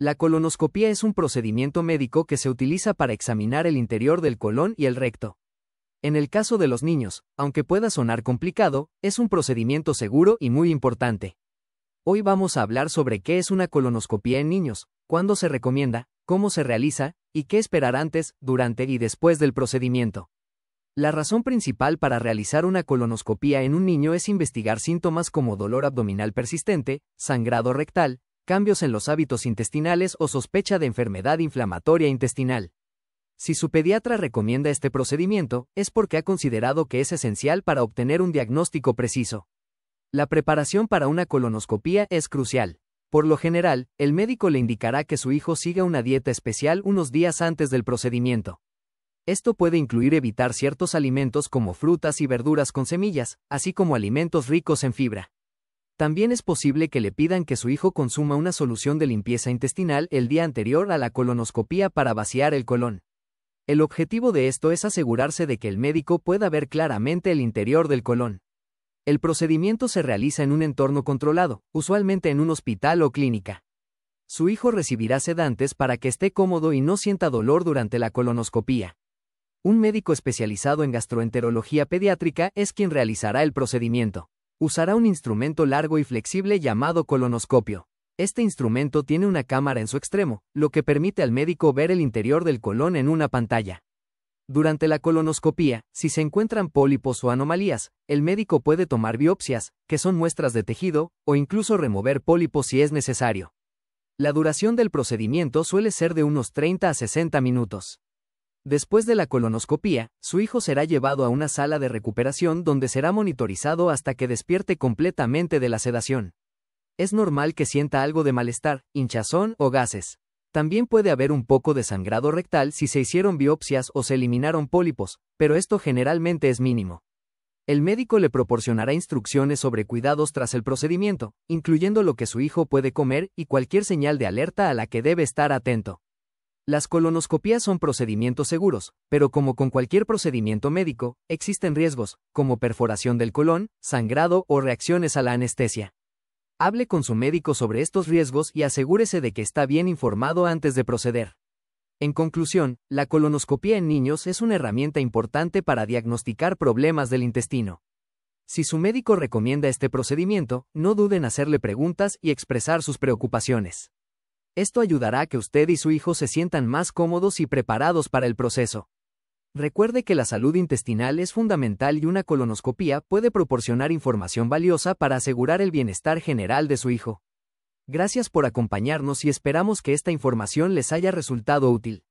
La colonoscopía es un procedimiento médico que se utiliza para examinar el interior del colon y el recto. En el caso de los niños, aunque pueda sonar complicado, es un procedimiento seguro y muy importante. Hoy vamos a hablar sobre qué es una colonoscopía en niños, cuándo se recomienda, cómo se realiza, y qué esperar antes, durante y después del procedimiento. La razón principal para realizar una colonoscopía en un niño es investigar síntomas como dolor abdominal persistente, sangrado rectal, cambios en los hábitos intestinales o sospecha de enfermedad inflamatoria intestinal. Si su pediatra recomienda este procedimiento, es porque ha considerado que es esencial para obtener un diagnóstico preciso. La preparación para una colonoscopía es crucial. Por lo general, el médico le indicará que su hijo siga una dieta especial unos días antes del procedimiento. Esto puede incluir evitar ciertos alimentos como frutas y verduras con semillas, así como alimentos ricos en fibra. También es posible que le pidan que su hijo consuma una solución de limpieza intestinal el día anterior a la colonoscopía para vaciar el colon. El objetivo de esto es asegurarse de que el médico pueda ver claramente el interior del colon. El procedimiento se realiza en un entorno controlado, usualmente en un hospital o clínica. Su hijo recibirá sedantes para que esté cómodo y no sienta dolor durante la colonoscopía. Un médico especializado en gastroenterología pediátrica es quien realizará el procedimiento. Usará un instrumento largo y flexible llamado colonoscopio. Este instrumento tiene una cámara en su extremo, lo que permite al médico ver el interior del colon en una pantalla. Durante la colonoscopía, si se encuentran pólipos o anomalías, el médico puede tomar biopsias, que son muestras de tejido, o incluso remover pólipos si es necesario. La duración del procedimiento suele ser de unos 30 a 60 minutos. Después de la colonoscopía, su hijo será llevado a una sala de recuperación donde será monitorizado hasta que despierte completamente de la sedación. Es normal que sienta algo de malestar, hinchazón o gases. También puede haber un poco de sangrado rectal si se hicieron biopsias o se eliminaron pólipos, pero esto generalmente es mínimo. El médico le proporcionará instrucciones sobre cuidados tras el procedimiento, incluyendo lo que su hijo puede comer y cualquier señal de alerta a la que debe estar atento. Las colonoscopías son procedimientos seguros, pero como con cualquier procedimiento médico, existen riesgos, como perforación del colon, sangrado o reacciones a la anestesia. Hable con su médico sobre estos riesgos y asegúrese de que está bien informado antes de proceder. En conclusión, la colonoscopía en niños es una herramienta importante para diagnosticar problemas del intestino. Si su médico recomienda este procedimiento, no duden en hacerle preguntas y expresar sus preocupaciones. Esto ayudará a que usted y su hijo se sientan más cómodos y preparados para el proceso. Recuerde que la salud intestinal es fundamental y una colonoscopía puede proporcionar información valiosa para asegurar el bienestar general de su hijo. Gracias por acompañarnos y esperamos que esta información les haya resultado útil.